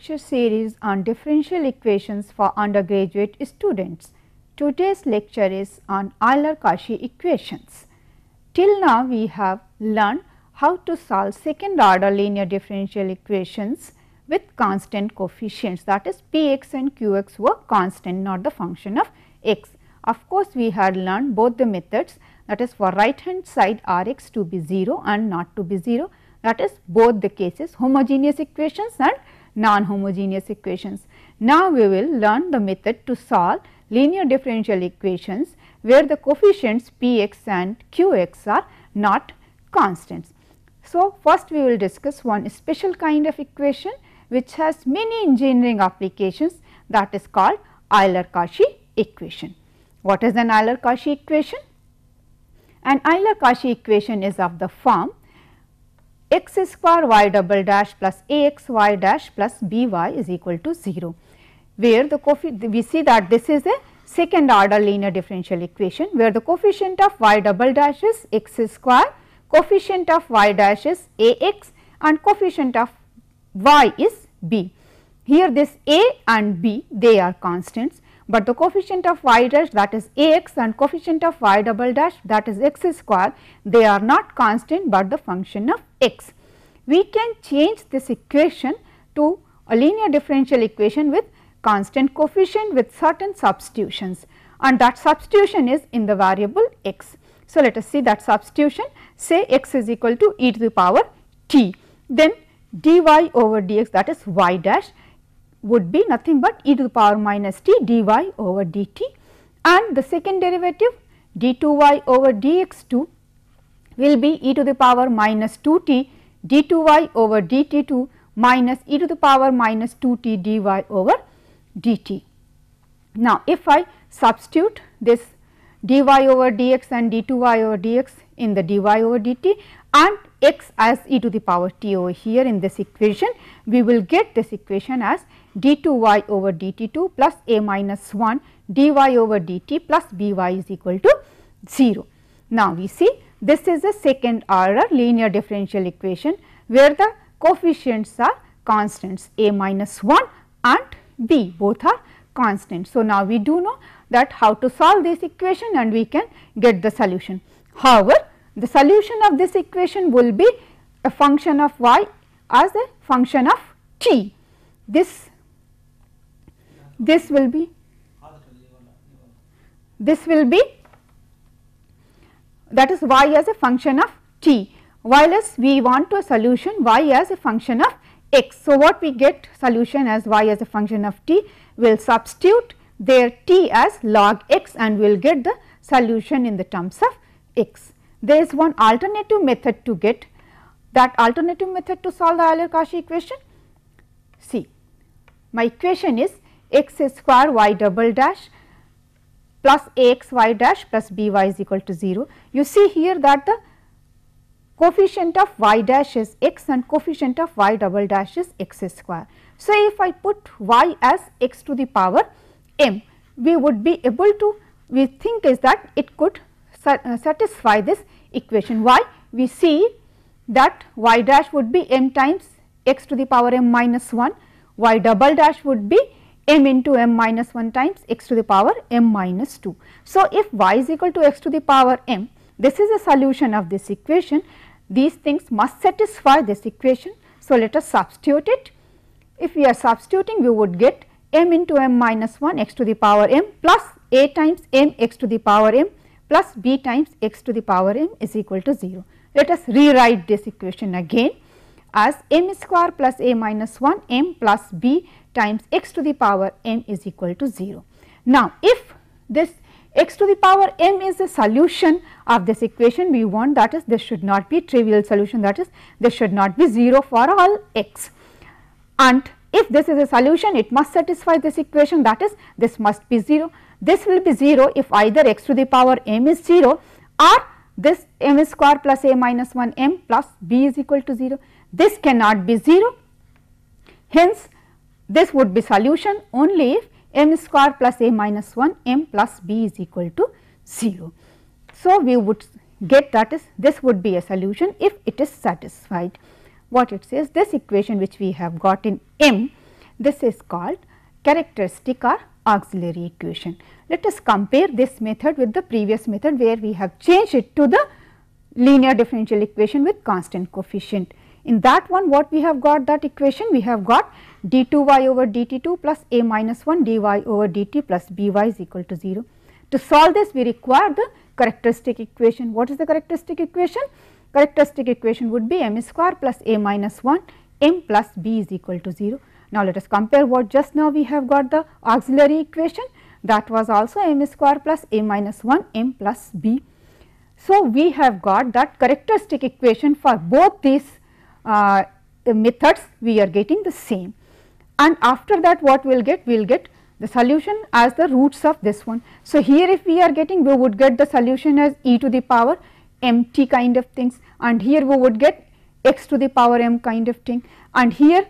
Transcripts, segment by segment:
lecture series on differential equations for undergraduate students. Today's lecture is on Euler-Cauchy equations. Till now we have learned how to solve second order linear differential equations with constant coefficients that is px and qx were constant not the function of x. Of course, we had learned both the methods that is for right hand side Rx to be 0 and not to be 0 that is both the cases homogeneous equations and non-homogeneous equations. Now we will learn the method to solve linear differential equations where the coefficients px and qx are not constants. So, first we will discuss one special kind of equation which has many engineering applications that is called Euler-Cauchy equation. What is an Euler-Cauchy equation? An Euler-Cauchy equation is of the form x square y double dash plus a x y dash plus by is equal to 0, where the we see that this is a second order linear differential equation where the coefficient of y double dash is x square, coefficient of y dash is ax and coefficient of y is b. Here this a and b they are constants but the coefficient of y dash that is x and coefficient of y double dash that is x square they are not constant but the function of x. We can change this equation to a linear differential equation with constant coefficient with certain substitutions and that substitution is in the variable x. So, let us see that substitution say x is equal to e to the power t then dy over dx that is y dash would be nothing but e to the power minus t dy over dt and the second derivative d2y over dx2 will be e to the power minus 2t d2y over dt2 minus e to the power minus 2t dy over dt. Now, if I substitute this dy over dx and d2y over dx in the dy over dt and x as e to the power t over here in this equation, we will get this equation as d2y over dt2 plus a minus 1 dy over dt plus by is equal to 0. Now, we see this is the second order linear differential equation where the coefficients are constants a minus 1 and b both are constant. So, now we do know that how to solve this equation and we can get the solution. However, the solution of this equation will be a function of y as a function of t. This this will be this will be that is y as a function of t whereas we want a solution y as a function of x. So, what we get solution as y as a function of t will substitute their t as log x and we will get the solution in the terms of x. There is one alternative method to get that alternative method to solve the Euler-Cauchy equation. See my equation is x square y double dash plus ax y dash plus by is equal to 0. You see here that the coefficient of y dash is x and coefficient of y double dash is x square. So, if I put y as x to the power m, we would be able to we think is that it could uh, satisfy this equation. Why? We see that y dash would be m times x to the power m minus 1, y double dash would be m into m minus 1 times x to the power m minus 2. So, if y is equal to x to the power m, this is a solution of this equation. These things must satisfy this equation. So, let us substitute it. If we are substituting, we would get m into m minus 1 x to the power m plus a times m x to the power m plus b times x to the power m is equal to 0. Let us rewrite this equation again as m square plus a minus 1 m plus b times x to the power m is equal to 0. Now, if this x to the power m is the solution of this equation we want that is this should not be trivial solution that is this should not be 0 for all x and if this is a solution it must satisfy this equation that is this must be 0 this will be 0 if either x to the power m is 0 or this m square plus a minus 1 m plus b is equal to 0. This cannot be 0. Hence, this would be solution only if m square plus a minus 1 m plus b is equal to 0. So, we would get that is this would be a solution if it is satisfied. What it says this equation which we have got in m this is called characteristic or auxiliary equation. Let us compare this method with the previous method where we have changed it to the linear differential equation with constant coefficient. In that one what we have got that equation? We have got d2y over dt2 plus a minus 1 dy over dt plus by is equal to 0. To solve this we require the characteristic equation. What is the characteristic equation? Characteristic equation would be m square plus a minus 1 m plus b is equal to 0. Now, let us compare what just now we have got the auxiliary equation that was also m square plus a minus 1 m plus b. So, we have got that characteristic equation for both these uh, methods we are getting the same and after that what we will get we will get the solution as the roots of this one. So, here if we are getting we would get the solution as e to the power mt kind of things and here we would get x to the power m kind of thing and here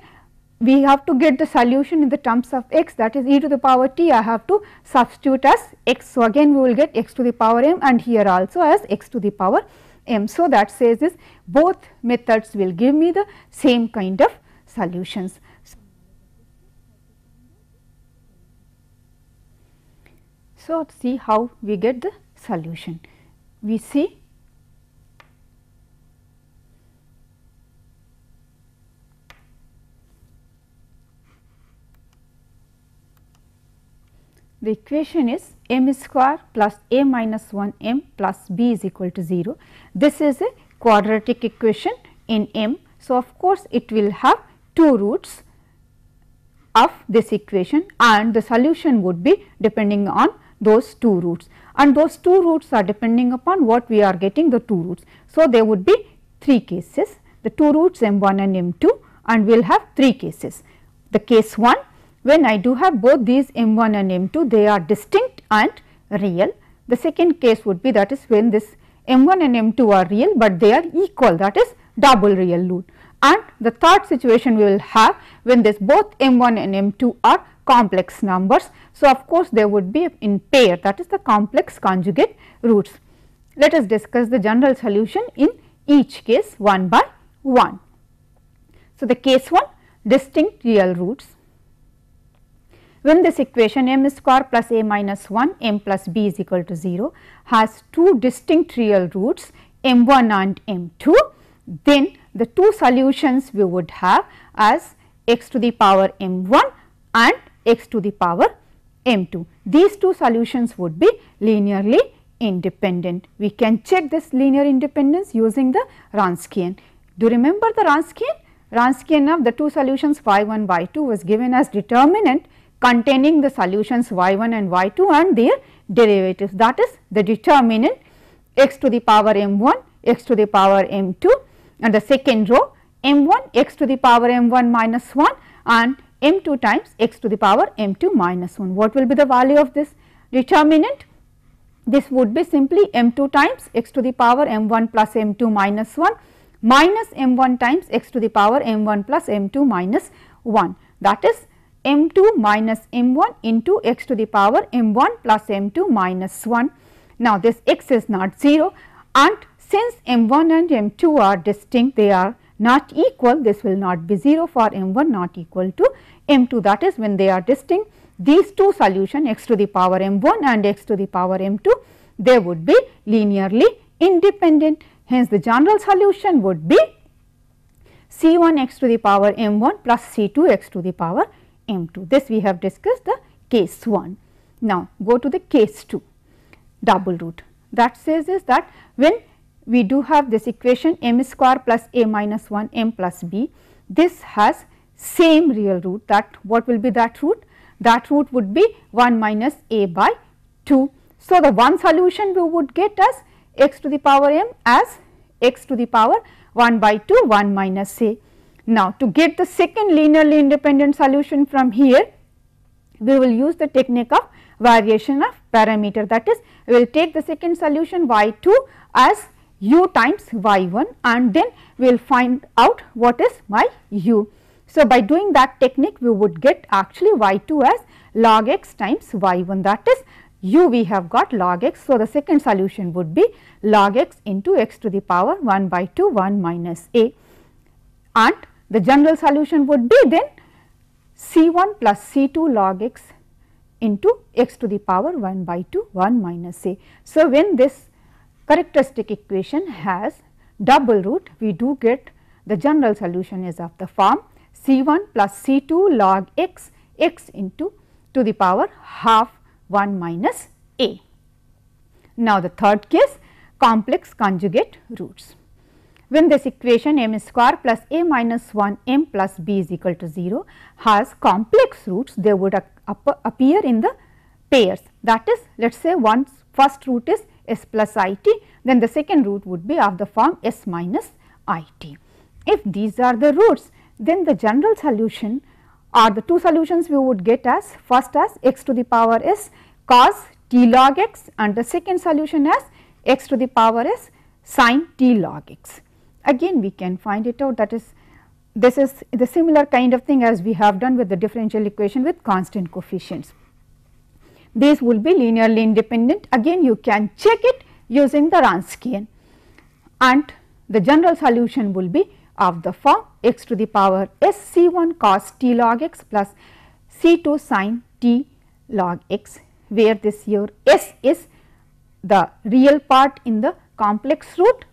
we have to get the solution in the terms of x that is e to the power t I have to substitute as x. So, again we will get x to the power m and here also as x to the power m. So, that says this both methods will give me the same kind of solutions. So, see how we get the solution. We see the equation is m square plus a minus 1 m plus b is equal to 0. This is a quadratic equation in m. So, of course, it will have two roots of this equation and the solution would be depending on those two roots and those two roots are depending upon what we are getting the two roots. So, there would be three cases the two roots m 1 and m 2 and we will have three cases the case 1 when I do have both these M1 and M2 they are distinct and real. The second case would be that is when this M1 and M2 are real, but they are equal that is double real root. And the third situation we will have when this both M1 and M2 are complex numbers. So, of course, there would be in pair that is the complex conjugate roots. Let us discuss the general solution in each case one by one. So, the case 1 distinct real roots when this equation m square plus a minus 1 m plus b is equal to 0 has two distinct real roots m 1 and m 2 then the two solutions we would have as x to the power m 1 and x to the power m 2. These two solutions would be linearly independent. We can check this linear independence using the Ranskian. Do you remember the Ranskian? Ranskian of the two solutions y 1 y 2 was given as determinant containing the solutions y1 and y2 and their derivatives that is the determinant x to the power m1 x to the power m2 and the second row m1 x to the power m1 minus 1 and m2 times x to the power m2 minus 1. What will be the value of this determinant? This would be simply m2 times x to the power m1 plus m2 minus 1 minus m1 times x to the power m1 plus m2 minus 1 that is m2 minus m1 into x to the power m1 plus m2 minus 1. Now, this x is not 0 and since m1 and m2 are distinct they are not equal this will not be 0 for m1 not equal to m2 that is when they are distinct these two solution x to the power m1 and x to the power m2 they would be linearly independent. Hence, the general solution would be c1 x to the power m1 plus c2 x to the power M2. This we have discussed the case 1. Now, go to the case 2 double root that says is that when we do have this equation m square plus a minus 1 m plus b this has same real root that what will be that root that root would be 1 minus a by 2. So, the one solution we would get as x to the power m as x to the power 1 by 2 1 minus a. Now to get the second linearly independent solution from here, we will use the technique of variation of parameter that is we will take the second solution y2 as u times y1 and then we will find out what is my u. So, by doing that technique we would get actually y2 as log x times y1 that is u we have got log x. So, the second solution would be log x into x to the power 1 by 2 1 minus a and the general solution would be then C1 plus C2 log x into x to the power 1 by 2 1 minus a. So, when this characteristic equation has double root we do get the general solution is of the form C1 plus C2 log x x into to the power half 1 minus a. Now, the third case complex conjugate roots when this equation m square plus a minus 1 m plus b is equal to 0 has complex roots they would appear in the pairs that is let us say one first root is s plus i t then the second root would be of the form s minus i t. If these are the roots then the general solution or the two solutions we would get as first as x to the power s cos t log x and the second solution as x to the power s sin t log x. Again we can find it out that is this is the similar kind of thing as we have done with the differential equation with constant coefficients. These will be linearly independent again you can check it using the Ranskian and the general solution will be of the form x to the power s c 1 cos t log x plus c 2 sin t log x where this your s is the real part in the complex root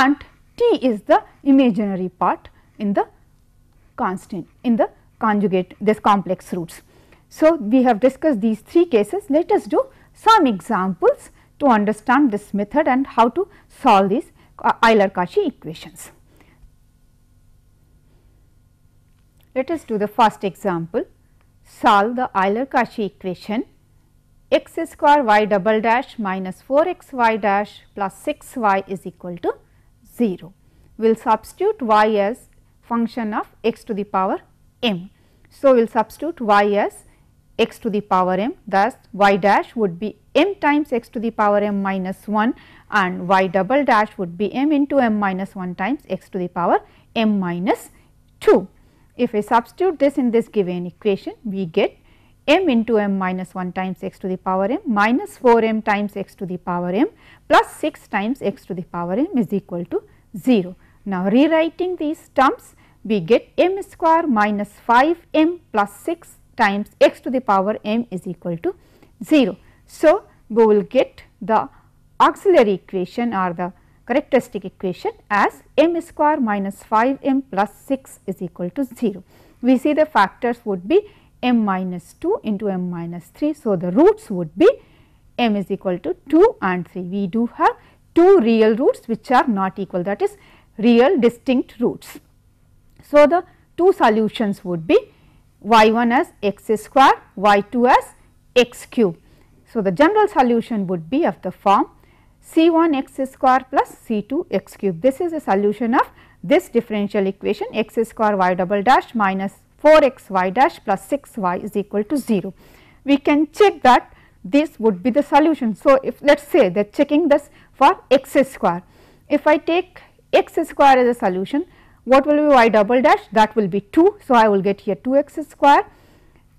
and T is the imaginary part in the constant in the conjugate this complex roots. So, we have discussed these three cases let us do some examples to understand this method and how to solve these uh, Euler-Cauchy equations. Let us do the first example solve the Euler-Cauchy equation x square y double dash minus 4 x y dash plus 6 y is equal to 0. We will substitute y as function of x to the power m. So, we will substitute y as x to the power m thus y dash would be m times x to the power m minus 1 and y double dash would be m into m minus 1 times x to the power m minus 2. If we substitute this in this given equation we get m into m minus 1 times x to the power m minus 4 m times x to the power m plus 6 times x to the power m is equal to 0. Now, rewriting these terms we get m square minus 5 m plus 6 times x to the power m is equal to 0. So, we will get the auxiliary equation or the characteristic equation as m square minus 5 m plus 6 is equal to 0. We see the factors would be m minus 2 into m minus 3. So, the roots would be m is equal to 2 and 3. We do have two real roots which are not equal that is real distinct roots. So, the two solutions would be y1 as x square, y2 as x cube. So, the general solution would be of the form c1 x square plus c2 x cube. This is a solution of this differential equation x square y double dash minus 4xy dash plus 6y is equal to 0. We can check that this would be the solution. So, if let us say they are checking this for x square. If I take x square as a solution, what will be y double dash? That will be 2. So, I will get here 2 x square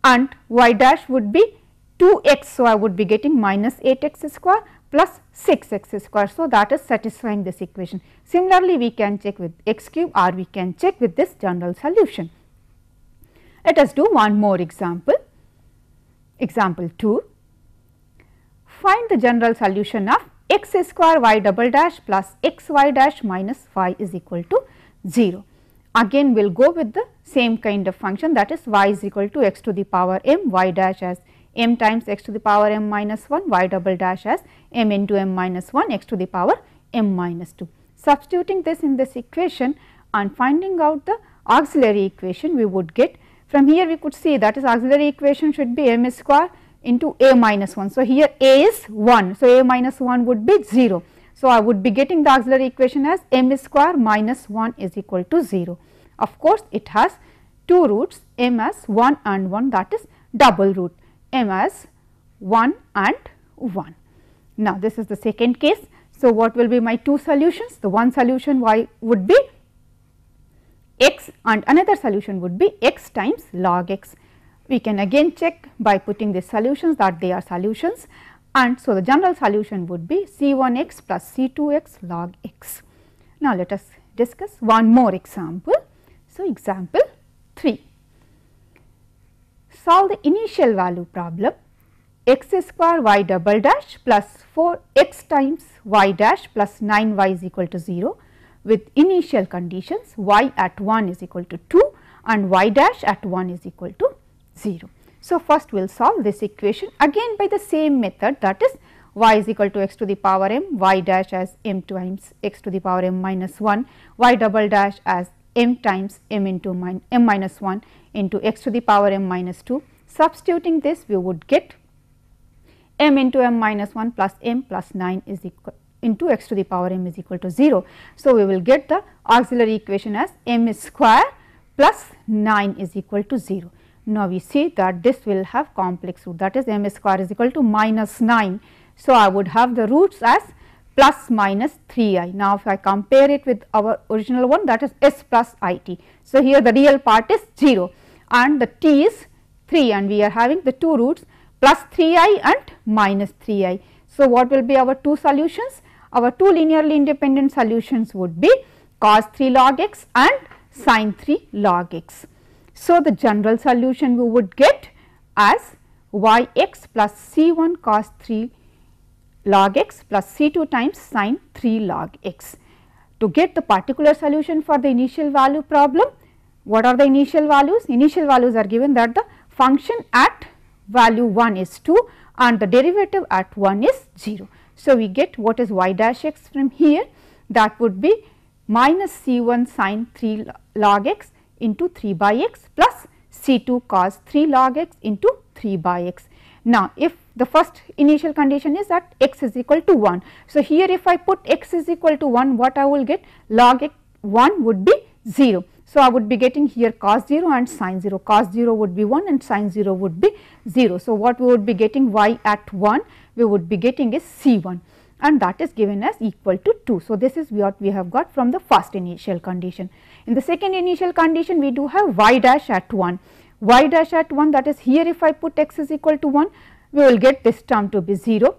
and y dash would be 2 x. So, I would be getting minus 8 x square plus 6 x square. So, that is satisfying this equation. Similarly, we can check with x cube or we can check with this general solution. Let us do one more example. Example 2. Find the general solution of x square y double dash plus x y dash minus y is equal to 0. Again we will go with the same kind of function that is y is equal to x to the power m y dash as m times x to the power m minus 1 y double dash as m into m minus 1 x to the power m minus 2. Substituting this in this equation and finding out the auxiliary equation we would get from here we could see that is auxiliary equation should be m square into a minus 1. So, here a is 1. So, a minus 1 would be 0. So, I would be getting the auxiliary equation as m square minus 1 is equal to 0. Of course, it has two roots m as 1 and 1 that is double root m as 1 and 1. Now, this is the second case. So, what will be my two solutions? The one solution y would be x and another solution would be x times log x. We can again check by putting the solutions that they are solutions and so the general solution would be c1x plus c2x log x. Now let us discuss one more example. So example 3. Solve the initial value problem x square y double dash plus 4 x times y dash plus 9 y is equal to 0 with initial conditions y at 1 is equal to 2 and y dash at 1 is equal to 0. So, first we will solve this equation again by the same method that is y is equal to x to the power m, y dash as m times x to the power m minus 1, y double dash as m times m into min m minus 1 into x to the power m minus 2. Substituting this we would get m into m minus 1 plus m plus 9 is equal into x to the power m is equal to 0. So, we will get the auxiliary equation as m square plus 9 is equal to 0. Now, we see that this will have complex root that is m square is equal to minus 9. So, I would have the roots as plus minus 3 i. Now, if I compare it with our original one that is s plus i t. So, here the real part is 0 and the t is 3 and we are having the two roots plus 3 i and minus 3 i. So, what will be our two solutions? our two linearly independent solutions would be cos 3 log x and sin 3 log x. So, the general solution we would get as y x plus c 1 cos 3 log x plus c 2 times sin 3 log x. To get the particular solution for the initial value problem, what are the initial values? Initial values are given that the function at value 1 is 2 and the derivative at 1 is 0. So, we get what is y dash x from here that would be minus c 1 sine 3 log x into 3 by x plus c 2 cos 3 log x into 3 by x. Now, if the first initial condition is that x is equal to 1. So, here if I put x is equal to 1 what I will get log x 1 would be 0. So, I would be getting here cos 0 and sin 0, cos 0 would be 1 and sin 0 would be 0. So, what we would be getting y at 1, we would be getting is C1 and that is given as equal to 2. So, this is what we have got from the first initial condition. In the second initial condition, we do have y dash at 1, y dash at 1 that is here if I put x is equal to 1, we will get this term to be 0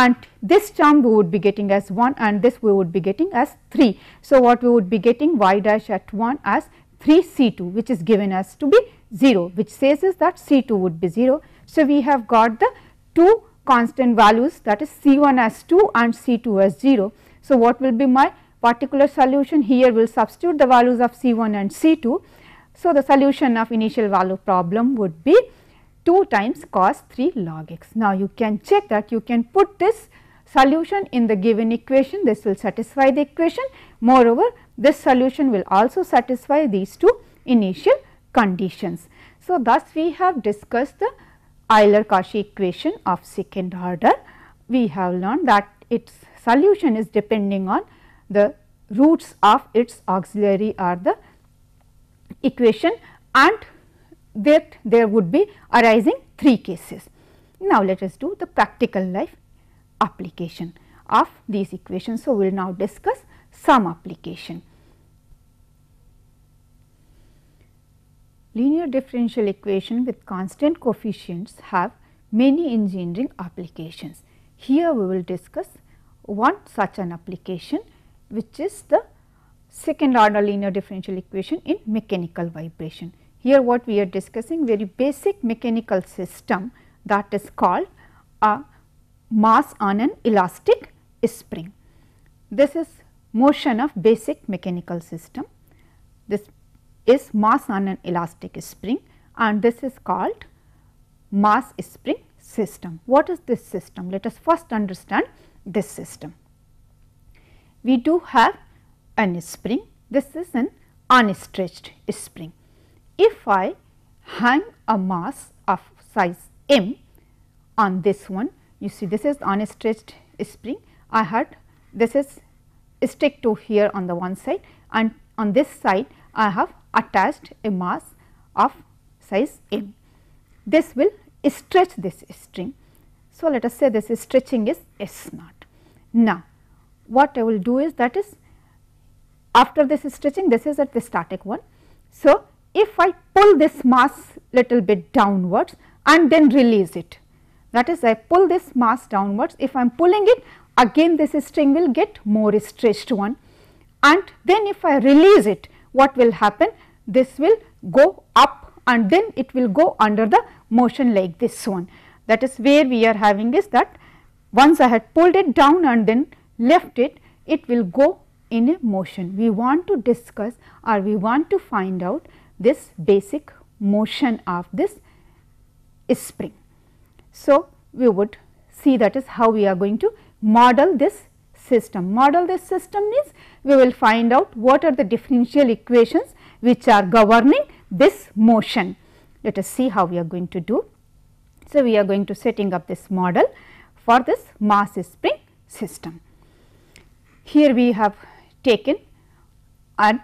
and this term we would be getting as 1 and this we would be getting as 3. So, what we would be getting y dash at 1 as 3 C 2 which is given as to be 0 which says is that C 2 would be 0. So, we have got the 2 constant values that is C 1 as 2 and C 2 as 0. So, what will be my particular solution here will substitute the values of C 1 and C 2. So, the solution of initial value problem would be 2 times cos 3 log x. Now, you can check that you can put this solution in the given equation this will satisfy the equation. Moreover, this solution will also satisfy these two initial conditions. So, thus we have discussed the Euler-Cauchy equation of second order. We have learned that its solution is depending on the roots of its auxiliary or the equation and that there would be arising three cases. Now, let us do the practical life application of these equations. So, we will now discuss some application. Linear differential equation with constant coefficients have many engineering applications. Here we will discuss one such an application which is the second order linear differential equation in mechanical vibration. Here what we are discussing very basic mechanical system that is called a mass on an elastic spring. This is motion of basic mechanical system. This is mass on an elastic spring and this is called mass spring system. What is this system? Let us first understand this system. We do have an spring. This is an unstretched spring if I hang a mass of size m on this one, you see this is unstretched spring, I had this is stick to here on the one side and on this side I have attached a mass of size m. This will stretch this string. So, let us say this is stretching is S naught. Now, what I will do is that is after this stretching this is at the static one. So, if I pull this mass little bit downwards and then release it. That is I pull this mass downwards, if I am pulling it again this string will get more stretched one and then if I release it what will happen this will go up and then it will go under the motion like this one. That is where we are having is that once I had pulled it down and then left it, it will go in a motion. We want to discuss or we want to find out this basic motion of this spring. So, we would see that is how we are going to model this system. Model this system means we will find out what are the differential equations which are governing this motion. Let us see how we are going to do. So, we are going to setting up this model for this mass spring system. Here we have taken a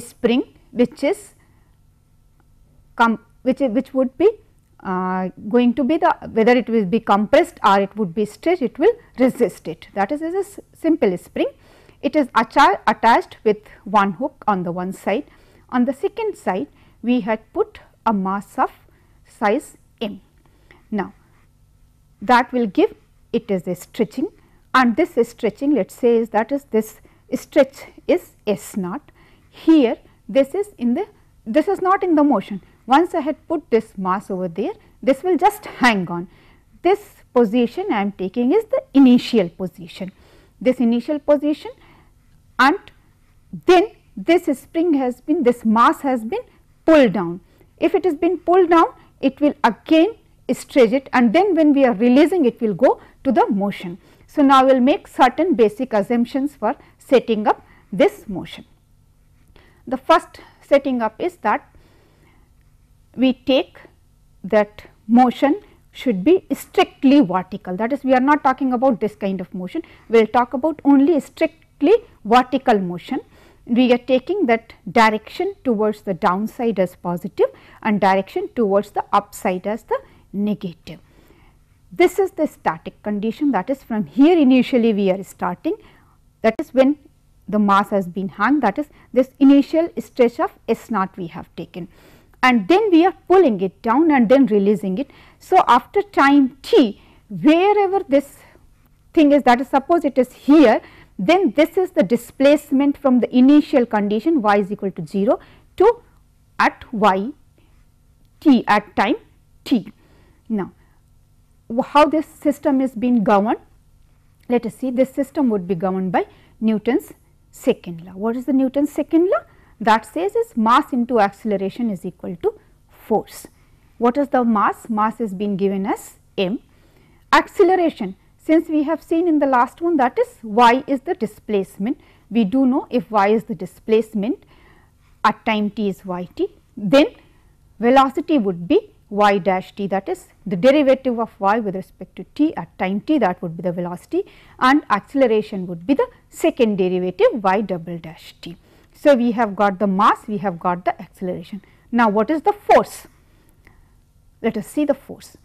spring which is which which would be uh, going to be the whether it will be compressed or it would be stretched it will resist it that is, is a simple spring. It is attached with one hook on the one side. On the second side we had put a mass of size m. Now that will give it is a stretching and this is stretching let us say is that is this stretch is s naught. Here this is in the this is not in the motion once I had put this mass over there, this will just hang on. This position I am taking is the initial position. This initial position and then this spring has been, this mass has been pulled down. If it has been pulled down, it will again stretch it and then when we are releasing it will go to the motion. So, now we will make certain basic assumptions for setting up this motion. The first setting up is that we take that motion should be strictly vertical that is we are not talking about this kind of motion we will talk about only strictly vertical motion we are taking that direction towards the downside as positive and direction towards the upside as the negative. This is the static condition that is from here initially we are starting that is when the mass has been hung that is this initial stretch of S naught we have taken and then we are pulling it down and then releasing it. So, after time t wherever this thing is that is suppose it is here then this is the displacement from the initial condition y is equal to 0 to at y t at time t. Now, how this system is being governed? Let us see this system would be governed by Newton's second law. What is the Newton's second law? that says is mass into acceleration is equal to force. What is the mass? Mass is being given as m. Acceleration since we have seen in the last one that is y is the displacement. We do know if y is the displacement at time t is yt then velocity would be y dash t that is the derivative of y with respect to t at time t that would be the velocity and acceleration would be the second derivative y double dash t. So, we have got the mass, we have got the acceleration. Now, what is the force? Let us see the force.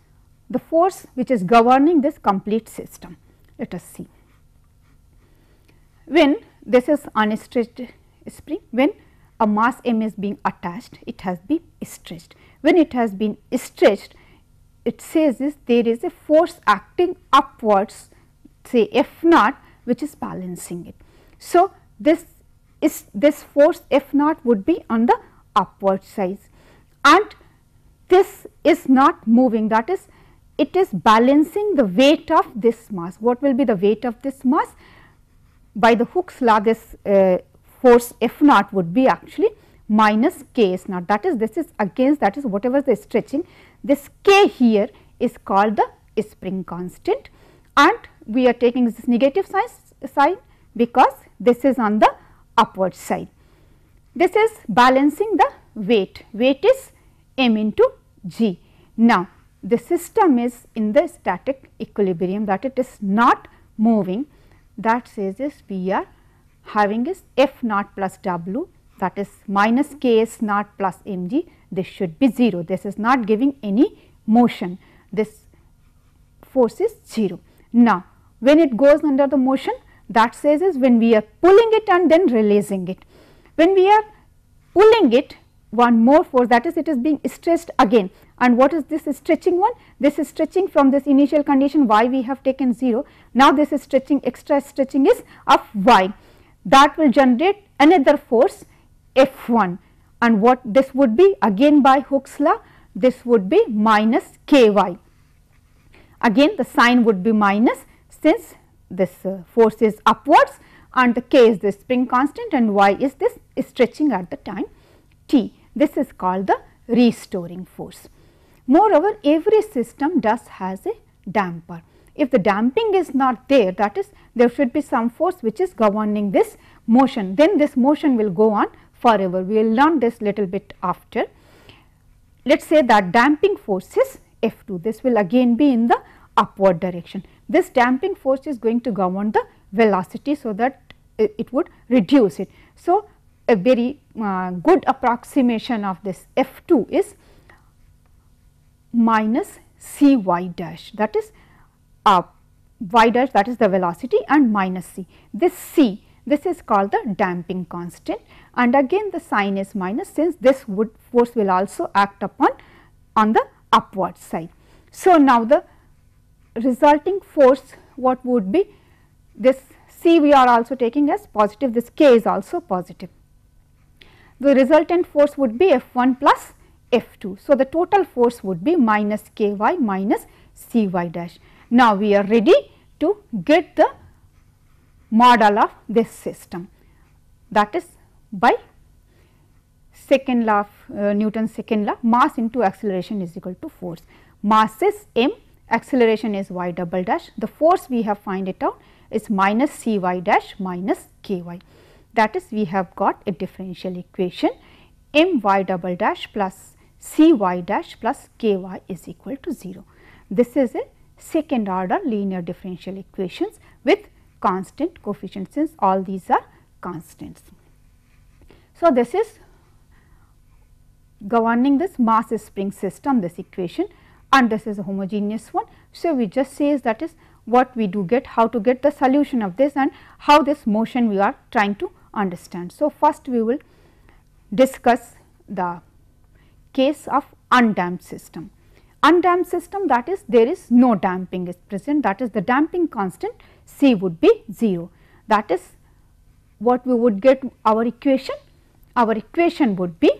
The force which is governing this complete system. Let us see. When this is unstretched spring, when a mass m is being attached, it has been stretched. When it has been stretched, it says is there is a force acting upwards say F naught which is balancing it. So, this is this force F naught would be on the upward side, and this is not moving that is it is balancing the weight of this mass. What will be the weight of this mass? By the Hooke's law this uh, force F naught would be actually minus k s naught that is this is against that is whatever the stretching this k here is called the spring constant and we are taking this negative sign because this is on the upward side. This is balancing the weight, weight is m into g. Now, the system is in the static equilibrium that it is not moving that says is we are having is f naught plus w that is minus k s naught plus m g this should be 0 this is not giving any motion this force is 0. Now, when it goes under the motion that says is when we are pulling it and then releasing it. When we are pulling it one more force that is it is being stretched again and what is this stretching one? This is stretching from this initial condition y we have taken 0. Now this is stretching extra stretching is of y that will generate another force F1 and what this would be again by Hooke's law this would be minus ky. Again the sign would be minus since this uh, force is upwards and the k is the spring constant and y is this stretching at the time t. This is called the restoring force. Moreover, every system does has a damper. If the damping is not there that is there should be some force which is governing this motion then this motion will go on forever. We will learn this little bit after. Let us say that damping force is F2 this will again be in the upward direction. This damping force is going to govern the velocity so that it would reduce it. So, a very uh, good approximation of this F 2 is minus C y dash that is uh, y dash that is the velocity and minus C. This C this is called the damping constant and again the sign is minus since this would force will also act upon on the upward side. So, now the resulting force what would be this C we are also taking as positive this K is also positive. The resultant force would be F1 plus F2. So, the total force would be minus Ky minus Cy dash. Now, we are ready to get the model of this system that is by second law of uh, Newton's second law mass into acceleration is equal to force. Mass is m acceleration is y double dash. The force we have find it out is minus c y dash minus k y. That is we have got a differential equation m y double dash plus c y dash plus k y is equal to 0. This is a second order linear differential equations with constant coefficients since all these are constants. So, this is governing this mass spring system this equation and this is a homogeneous one. So, we just say that is what we do get, how to get the solution of this and how this motion we are trying to understand. So, first we will discuss the case of undamped system. Undamped system that is there is no damping is present that is the damping constant C would be 0 that is what we would get our equation, our equation would be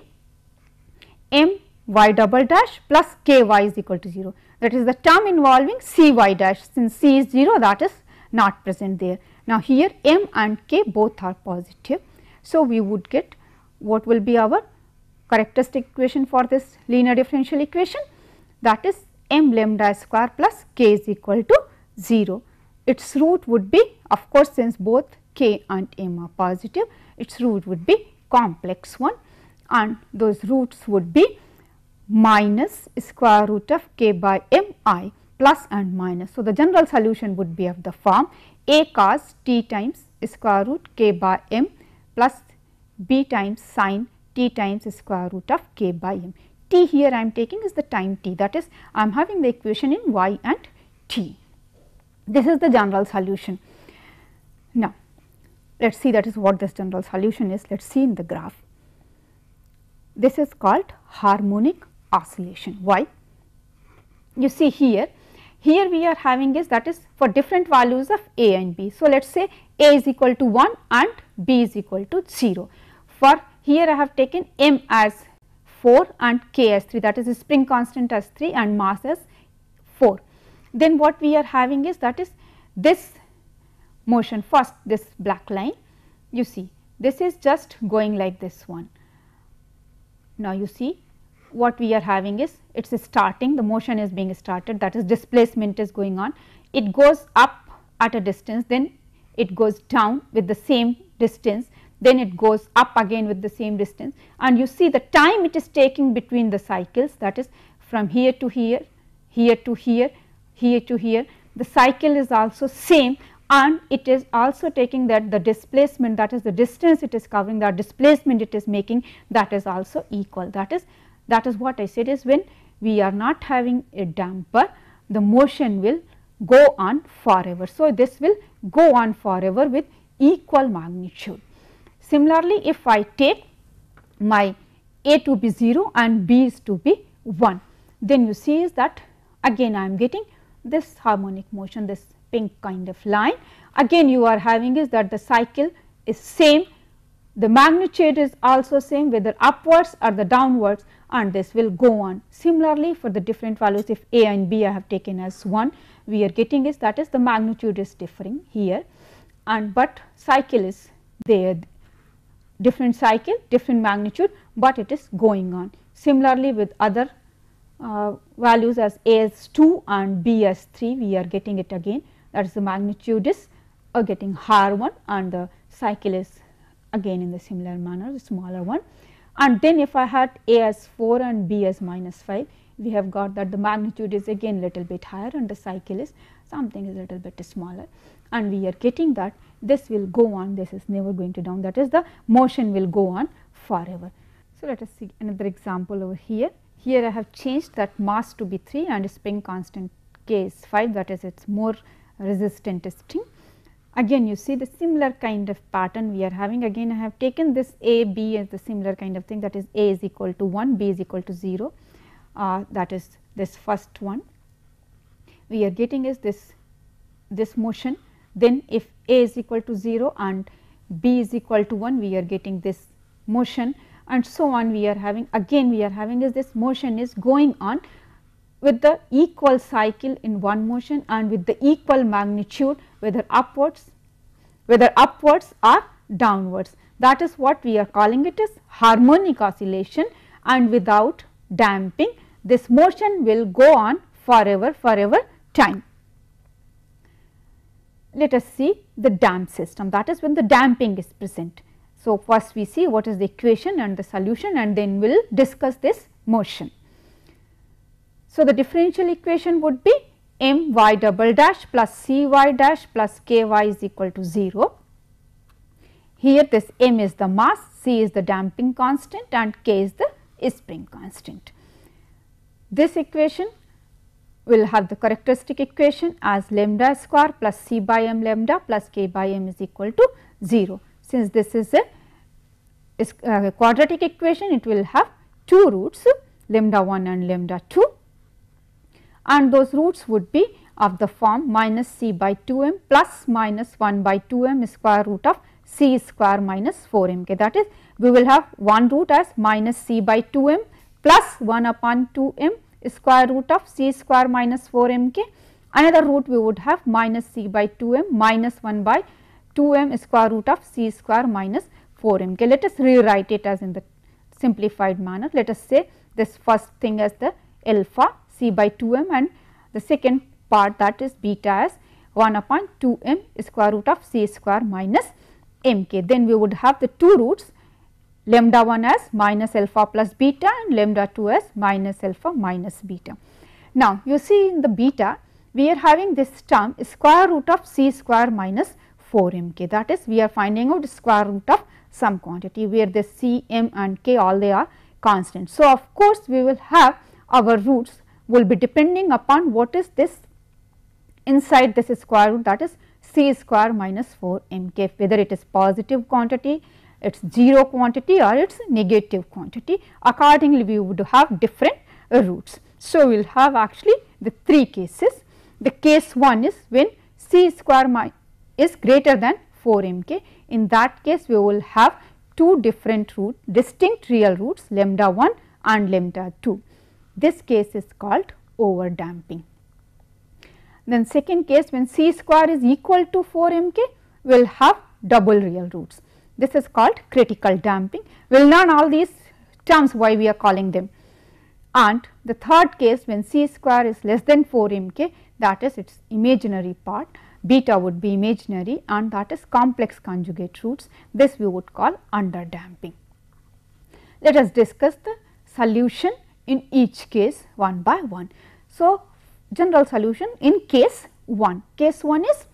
m y double dash plus k y is equal to 0 that is the term involving c y dash since c is 0 that is not present there. Now, here m and k both are positive. So, we would get what will be our characteristic equation for this linear differential equation that is m lambda square plus k is equal to 0. Its root would be of course, since both k and m are positive its root would be complex one and those roots would be minus square root of k by mi plus and minus. So, the general solution would be of the form a cos t times square root k by m plus b times sine t times square root of k by m. t here I am taking is the time t that is I am having the equation in y and t. This is the general solution. Now, let us see that is what this general solution is. Let us see in the graph. This is called harmonic oscillation. Why? You see here, here we are having is that is for different values of a and b. So, let us say a is equal to 1 and b is equal to 0. For here I have taken m as 4 and k as 3 that is spring constant as 3 and mass as 4. Then what we are having is that is this motion first this black line you see this is just going like this one. Now you see what we are having is it is starting the motion is being started that is displacement is going on. It goes up at a distance then it goes down with the same distance then it goes up again with the same distance and you see the time it is taking between the cycles that is from here to here, here to here, here to here the cycle is also same and it is also taking that the displacement that is the distance it is covering the displacement it is making that is also equal that is that is what I said is when we are not having a damper, the motion will go on forever. So, this will go on forever with equal magnitude. Similarly, if I take my A to be 0 and B is to be 1, then you see is that again I am getting this harmonic motion, this pink kind of line. Again you are having is that the cycle is same, the magnitude is also same whether upwards or the downwards, and this will go on. Similarly, for the different values if A and B I have taken as 1, we are getting is that is the magnitude is differing here and but cycle is there different cycle, different magnitude, but it is going on. Similarly, with other uh, values as A is 2 and B is 3, we are getting it again that is the magnitude is uh, getting higher one and the cycle is again in the similar manner the smaller one and then if I had A as 4 and B as minus 5 we have got that the magnitude is again little bit higher and the cycle is something is little bit smaller and we are getting that this will go on this is never going to down that is the motion will go on forever. So, let us see another example over here. Here I have changed that mass to be 3 and spring constant k is 5 that is it is more resistant string Again you see the similar kind of pattern we are having again I have taken this A B as the similar kind of thing that is A is equal to 1 B is equal to 0 uh, that is this first one we are getting is this this motion then if A is equal to 0 and B is equal to 1 we are getting this motion and so on we are having again we are having is this motion is going on with the equal cycle in one motion and with the equal magnitude whether upwards whether upwards or downwards. That is what we are calling it as harmonic oscillation and without damping this motion will go on forever forever time. Let us see the damp system that is when the damping is present. So, first we see what is the equation and the solution and then we will discuss this motion. So, the differential equation would be m y double dash plus c y dash plus k y is equal to 0. Here this m is the mass, c is the damping constant and k is the spring constant. This equation will have the characteristic equation as lambda square plus c by m lambda plus k by m is equal to 0. Since this is a, is uh, a quadratic equation, it will have two roots lambda 1 and lambda 2 and those roots would be of the form minus c by 2m plus minus 1 by 2m square root of c square minus 4m k. that is we will have one root as minus c by 2m plus 1 upon 2m square root of c square minus 4mk. Another root we would have minus c by 2m minus 1 by 2m square root of c square minus 4mk. Let us rewrite it as in the simplified manner. Let us say this first thing as the alpha C by 2m and the second part that is beta as 1 upon 2m square root of c square minus mk. Then we would have the two roots lambda 1 as minus alpha plus beta and lambda 2 as minus alpha minus beta. Now, you see in the beta we are having this term square root of c square minus 4mk that is we are finding out square root of some quantity where the c, m and k all they are constant. So, of course, we will have our roots will be depending upon what is this inside this square root that is c square minus 4 m k whether it is positive quantity it is 0 quantity or it is negative quantity accordingly we would have different uh, roots. So, we will have actually the 3 cases the case 1 is when c square is greater than 4 m k in that case we will have two different root distinct real roots lambda 1 and lambda 2. This case is called over damping. Then second case when C square is equal to 4 mk we will have double real roots. This is called critical damping. We will learn all these terms why we are calling them. And the third case when C square is less than 4 mk that is its imaginary part beta would be imaginary and that is complex conjugate roots this we would call under damping. Let us discuss the solution in each case one by one. So, general solution in case 1, case 1 is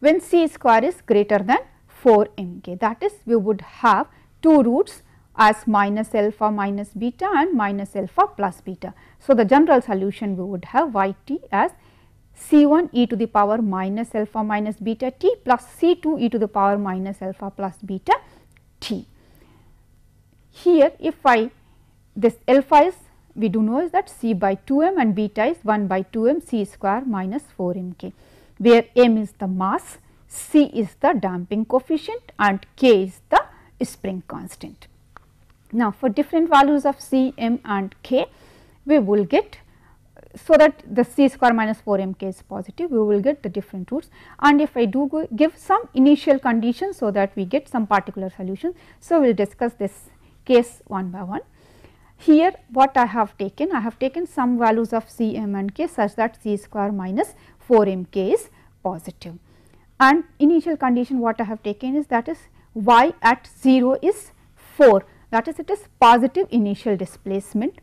when c square is greater than 4 mk that is we would have two roots as minus alpha minus beta and minus alpha plus beta. So, the general solution we would have y t as c 1 e to the power minus alpha minus beta t plus c 2 e to the power minus alpha plus beta t. Here if I this alpha is we do know is that C by 2m and beta is 1 by 2m C square minus 4mk where m is the mass, C is the damping coefficient and k is the spring constant. Now, for different values of C, m and k we will get so that the C square minus 4mk is positive we will get the different roots and if I do give some initial conditions so that we get some particular solution. So, we will discuss this case one by one. Here what I have taken? I have taken some values of C, M and K such that C square minus 4 M K is positive. And initial condition what I have taken is that is Y at 0 is 4 that is it is positive initial displacement.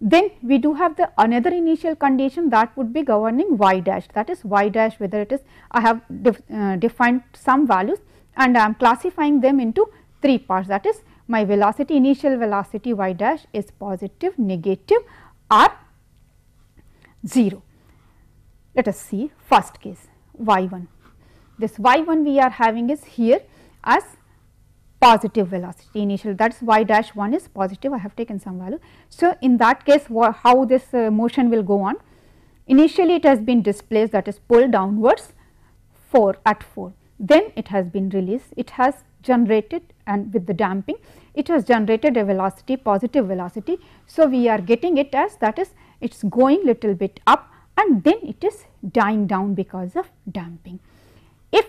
Then we do have the another initial condition that would be governing y dash that is y dash whether it is I have def, uh, defined some values and I am classifying them into three parts that is my velocity initial velocity y dash is positive, negative or 0. Let us see first case y 1. This y 1 we are having is here as positive velocity initial that is y dash 1 is positive I have taken some value. So, in that case how this uh, motion will go on initially it has been displaced that is pulled downwards 4 at 4 then it has been released it has generated and with the damping it has generated a velocity positive velocity. So, we are getting it as that is it is going little bit up and then it is dying down because of damping. If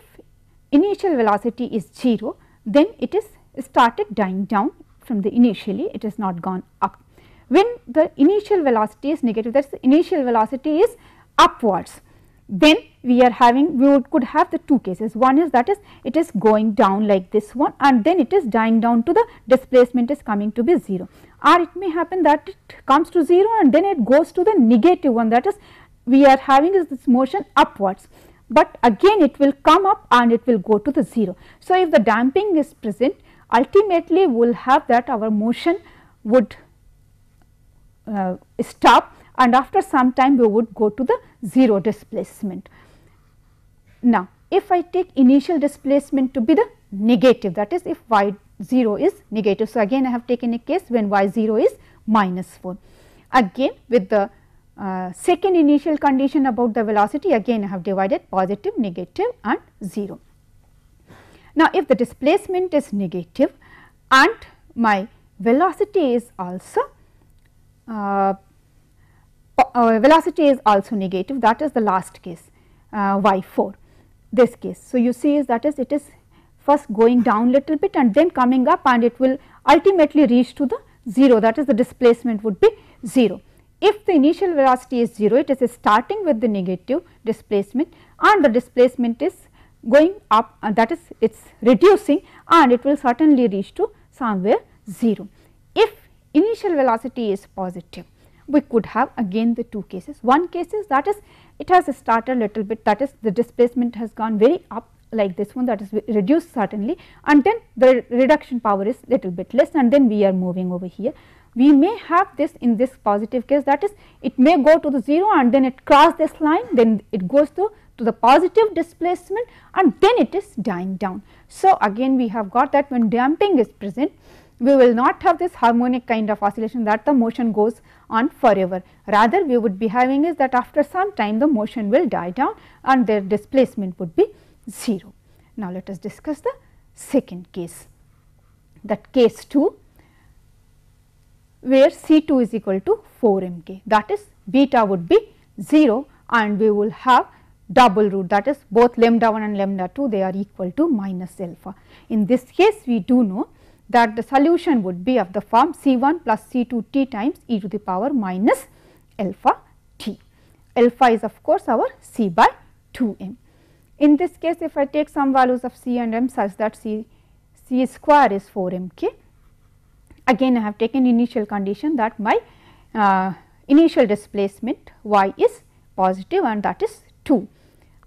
initial velocity is 0 then it is started dying down from the initially it is not gone up. When the initial velocity is negative that is the initial velocity is upwards then we are having we would, could have the two cases one is that is it is going down like this one and then it is dying down to the displacement is coming to be 0 or it may happen that it comes to 0 and then it goes to the negative one that is we are having is this motion upwards but again it will come up and it will go to the 0. So, if the damping is present ultimately we will have that our motion would uh, stop and after some time we would go to the 0 displacement. Now, if I take initial displacement to be the negative that is if y 0 is negative. So, again I have taken a case when y 0 is minus 4. Again with the uh, second initial condition about the velocity again I have divided positive, negative and 0. Now, if the displacement is negative and my velocity is also uh, uh, velocity is also negative that is the last case uh, y4 this case. So, you see is that is it is first going down little bit and then coming up and it will ultimately reach to the 0 that is the displacement would be 0. If the initial velocity is 0 it is starting with the negative displacement and the displacement is going up uh, that is it is reducing and it will certainly reach to somewhere 0. If initial velocity is positive we could have again the two cases. One case is that is it has started a little bit that is the displacement has gone very up like this one that is reduced certainly and then the reduction power is little bit less and then we are moving over here. We may have this in this positive case that is it may go to the 0 and then it cross this line then it goes to to the positive displacement and then it is dying down. So, again we have got that when damping is present we will not have this harmonic kind of oscillation that the motion goes on forever. Rather we would be having is that after some time the motion will die down and their displacement would be 0. Now, let us discuss the second case that case 2 where C 2 is equal to 4 m k that is beta would be 0 and we will have double root that is both lambda 1 and lambda 2 they are equal to minus alpha. In this case we do know that the solution would be of the form C1 plus C2t times e to the power minus alpha t. Alpha is of course our C by 2m. In this case, if I take some values of C and m such that C, C square is 4mk, again I have taken initial condition that my uh, initial displacement y is positive and that is 2.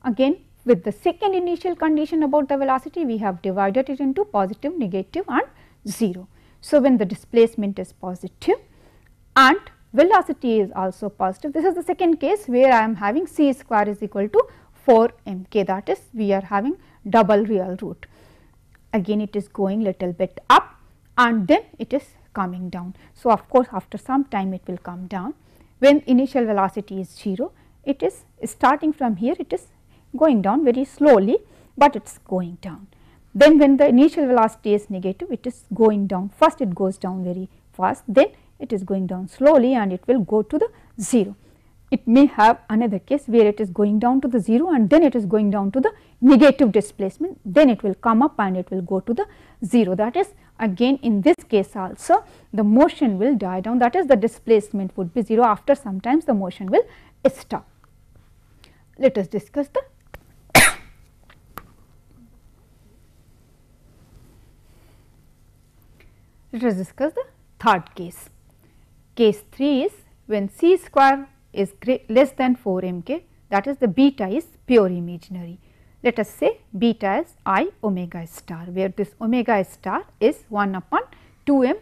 Again with the second initial condition about the velocity, we have divided it into positive, negative and 0. So, when the displacement is positive and velocity is also positive, this is the second case where I am having c square is equal to 4 m k that is we are having double real root. Again it is going little bit up and then it is coming down. So, of course, after some time it will come down when initial velocity is 0 it is starting from here it is going down very slowly, but it is going down. Then when the initial velocity is negative it is going down first it goes down very fast then it is going down slowly and it will go to the 0. It may have another case where it is going down to the 0 and then it is going down to the negative displacement then it will come up and it will go to the 0 that is again in this case also the motion will die down that is the displacement would be 0 after sometimes the motion will stop. Let us discuss the Let us discuss the third case. Case 3 is when C square is less than 4 mk that is the beta is pure imaginary. Let us say beta is i omega star where this omega star is 1 upon 2 m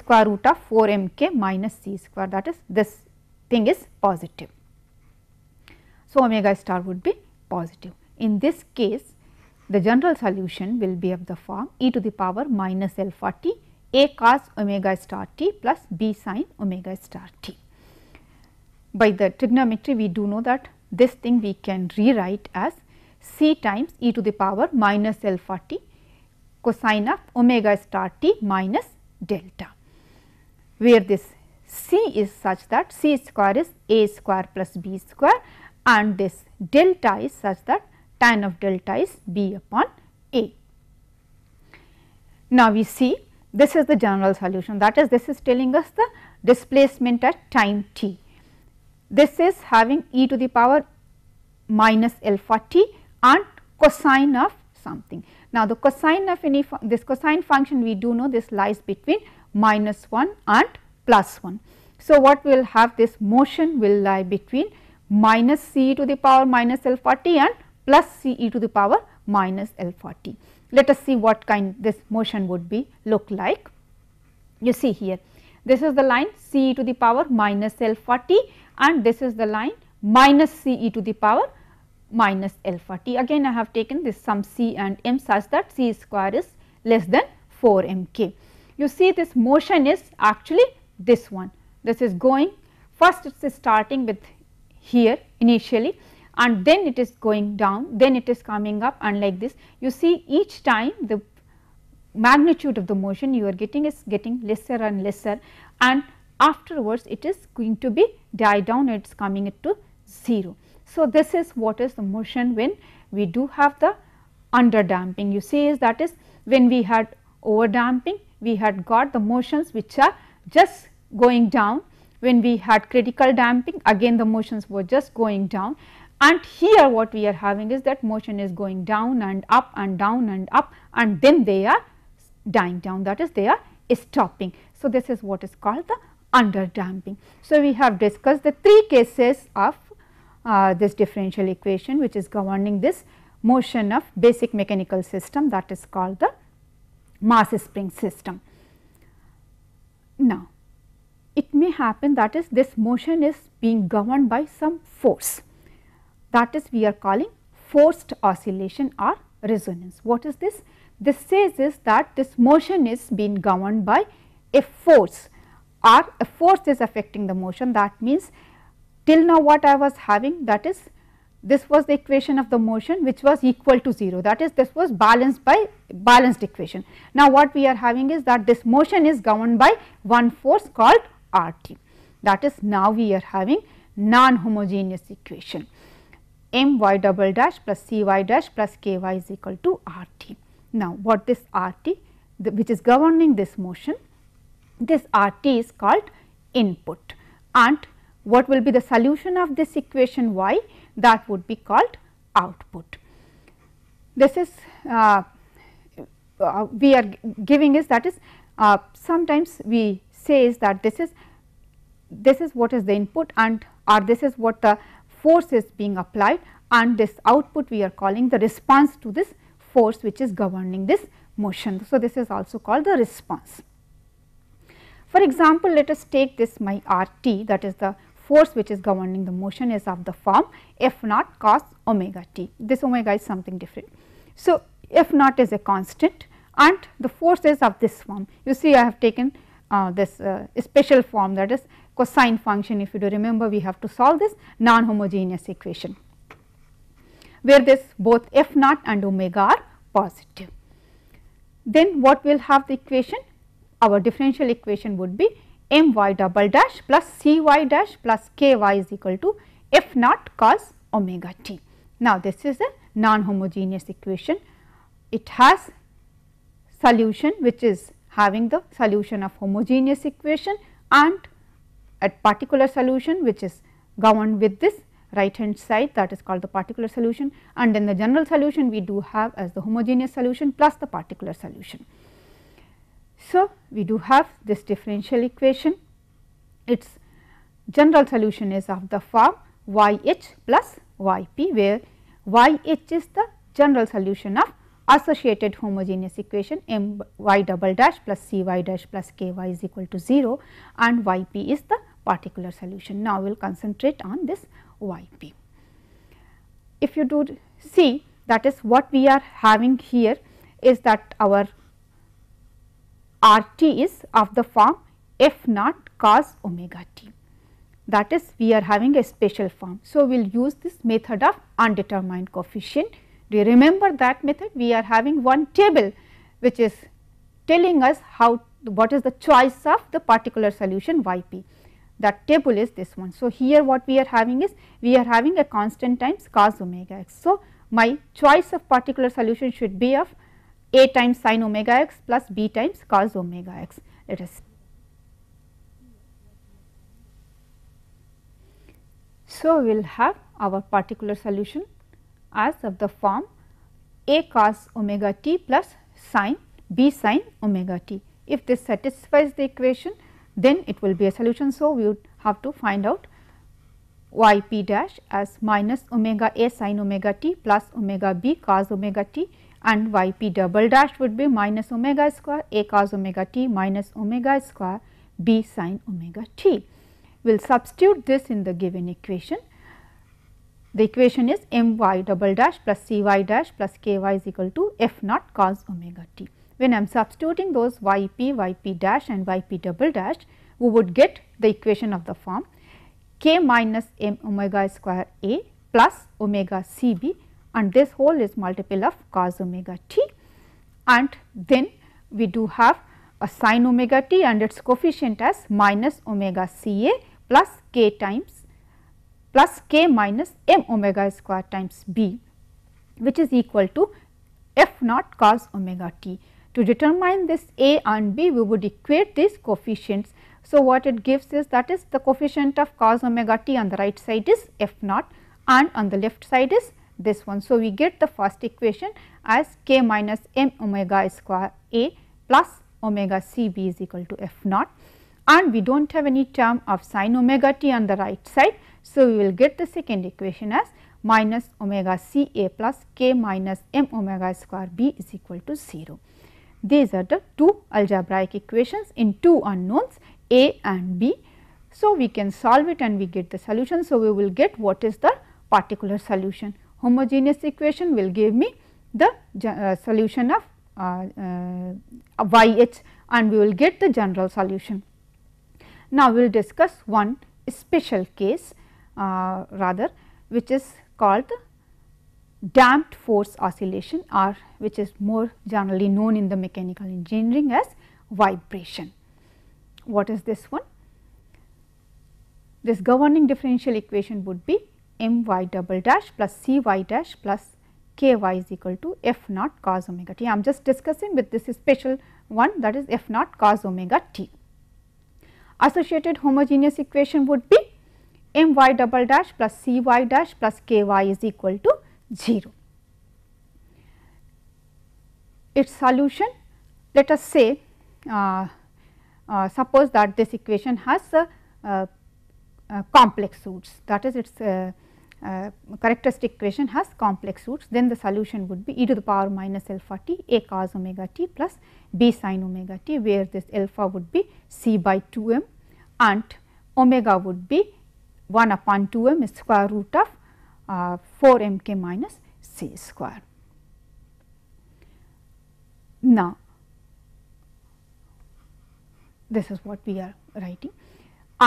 square root of 4 mk minus c square that is this thing is positive. So, omega star would be positive. In this case the general solution will be of the form e to the power minus alpha t a cos omega star t plus B sin omega star t. By the trigonometry we do know that this thing we can rewrite as C times e to the power minus alpha t cosine of omega star t minus delta where this C is such that C square is A square plus B square and this delta is such that tan of delta is B upon A. Now, we see this is the general solution that is this is telling us the displacement at time t. This is having e to the power minus alpha t and cosine of something. Now, the cosine of any this cosine function we do know this lies between minus 1 and plus 1. So, what we will have this motion will lie between minus c e to the power minus alpha t and plus c e to the power minus alpha t. Let us see what kind this motion would be look like. You see here this is the line C e to the power minus alpha t and this is the line minus C e to the power minus alpha t. Again I have taken this sum C and m such that C square is less than 4 m k. You see this motion is actually this one. This is going first it is starting with here initially and then it is going down then it is coming up and like this you see each time the magnitude of the motion you are getting is getting lesser and lesser and afterwards it is going to be die down it is coming to 0. So, this is what is the motion when we do have the under damping you see is that is when we had over damping we had got the motions which are just going down when we had critical damping again the motions were just going down and here what we are having is that motion is going down and up and down and up and then they are dying down that is they are stopping. So, this is what is called the under damping. So, we have discussed the three cases of uh, this differential equation which is governing this motion of basic mechanical system that is called the mass spring system. Now, it may happen that is this motion is being governed by some force that is we are calling forced oscillation or resonance. What is this? This says is that this motion is being governed by a force or a force is affecting the motion that means till now what I was having that is this was the equation of the motion which was equal to 0 that is this was balanced by balanced equation. Now what we are having is that this motion is governed by one force called RT that is now we are having non-homogeneous equation m y double dash plus c y dash plus k y is equal to r t. Now, what this r t the, which is governing this motion, this r t is called input and what will be the solution of this equation y that would be called output. This is uh, uh, we are giving is that is uh, sometimes we say is that this is this is what is the input and or this is what the force is being applied and this output we are calling the response to this force which is governing this motion. So, this is also called the response. For example, let us take this my r t that is the force which is governing the motion is of the form F naught cos omega t. This omega is something different. So, F naught is a constant and the force is of this form. You see I have taken uh, this uh, special form that is cosine function if you do remember we have to solve this non-homogeneous equation where this both f naught and omega are positive. Then what we will have the equation? Our differential equation would be m y double dash plus c y dash plus k y is equal to f naught cos omega t. Now, this is a non-homogeneous equation. It has solution which is having the solution of homogeneous equation and at particular solution which is governed with this right hand side that is called the particular solution and then the general solution we do have as the homogeneous solution plus the particular solution. So, we do have this differential equation its general solution is of the form y h plus y p where y h is the general solution of associated homogeneous equation m y double dash plus c y dash plus k y is equal to 0 and y p is the particular solution. Now, we will concentrate on this yp. If you do see that is what we are having here is that our RT is of the form f naught cos omega t that is we are having a special form. So, we will use this method of undetermined coefficient. Do you remember that method? We are having one table which is telling us how what is the choice of the particular solution yp that table is this one. So, here what we are having is we are having a constant times cos omega x. So, my choice of particular solution should be of a times sin omega x plus b times cos omega x. Let us So, we will have our particular solution as of the form a cos omega t plus sin b sin omega t. If this satisfies the equation then it will be a solution. So, we would have to find out y p dash as minus omega a sin omega t plus omega b cos omega t and y p double dash would be minus omega square a cos omega t minus omega square b sin omega t. We will substitute this in the given equation. The equation is m y double dash plus c y dash plus k y is equal to f naught cos omega t when I am substituting those yp, yp dash and yp double dash, we would get the equation of the form k minus m omega square a plus omega c b and this whole is multiple of cos omega t and then we do have a sine omega t and its coefficient as minus omega c a plus k times plus k minus m omega square times b which is equal to f naught cos omega t. To determine this A and B, we would equate these coefficients. So, what it gives is that is the coefficient of cos omega t on the right side is f naught and on the left side is this one. So, we get the first equation as k minus m omega square A plus omega c b is equal to f naught and we do not have any term of sin omega t on the right side. So, we will get the second equation as minus omega c a plus k minus m omega square b is equal to 0. These are the two algebraic equations in two unknowns A and B. So, we can solve it and we get the solution. So, we will get what is the particular solution. Homogeneous equation will give me the uh, solution of uh, uh, YH and we will get the general solution. Now, we will discuss one special case uh, rather which is called damped force oscillation or which is more generally known in the mechanical engineering as vibration. What is this one? This governing differential equation would be m y double dash plus c y dash plus k y is equal to f naught cos omega t. I am just discussing with this special one that is f naught cos omega t. Associated homogeneous equation would be m y double dash plus c y dash plus k y is equal to 0. Its solution let us say uh, uh, suppose that this equation has uh, complex roots that is its uh, uh, characteristic equation has complex roots then the solution would be e to the power minus alpha t a cos omega t plus b sin omega t where this alpha would be c by 2 m and omega would be 1 upon 2 m square root of 4 m k minus c square. Now, this is what we are writing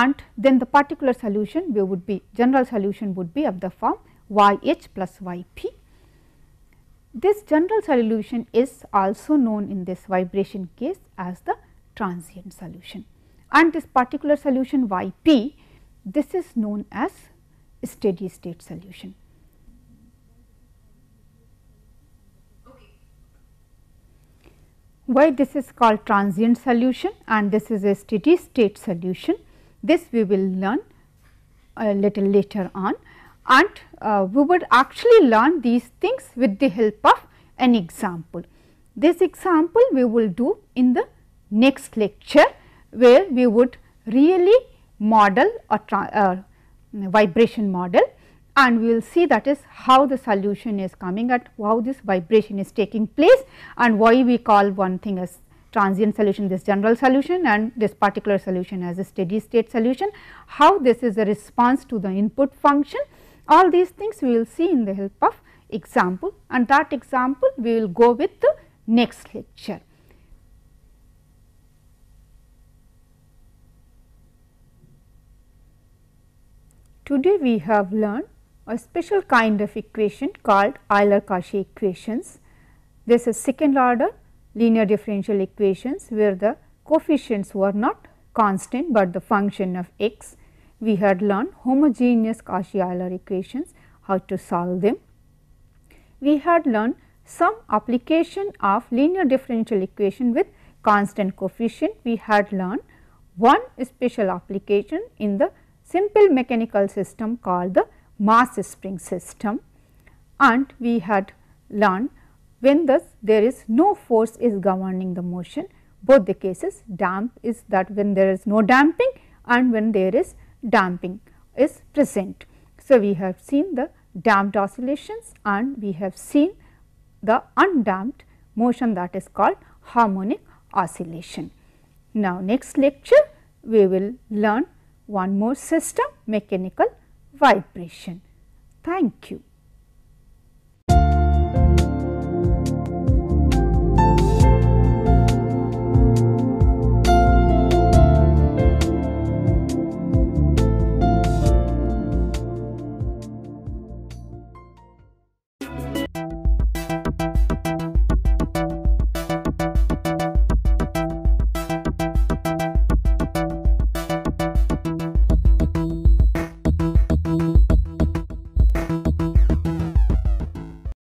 and then the particular solution we would be general solution would be of the form y h plus y p. This general solution is also known in this vibration case as the transient solution and this particular solution y p this is known as steady state solution. Why this is called transient solution and this is a steady state solution. This we will learn a little later on and uh, we would actually learn these things with the help of an example. This example we will do in the next lecture where we would really model or uh, Mm, vibration model and we will see that is how the solution is coming at how this vibration is taking place and why we call one thing as transient solution this general solution and this particular solution as a steady state solution how this is a response to the input function all these things we will see in the help of example and that example we will go with the next lecture. Today we have learned a special kind of equation called Euler-Cauchy equations. This is second order linear differential equations where the coefficients were not constant, but the function of x. We had learned homogeneous Cauchy-Euler equations, how to solve them. We had learned some application of linear differential equation with constant coefficient. We had learned one special application in the simple mechanical system called the mass spring system and we had learned when thus there is no force is governing the motion both the cases damp is that when there is no damping and when there is damping is present. So, we have seen the damped oscillations and we have seen the undamped motion that is called harmonic oscillation. Now, next lecture we will learn one more system mechanical vibration. Thank you.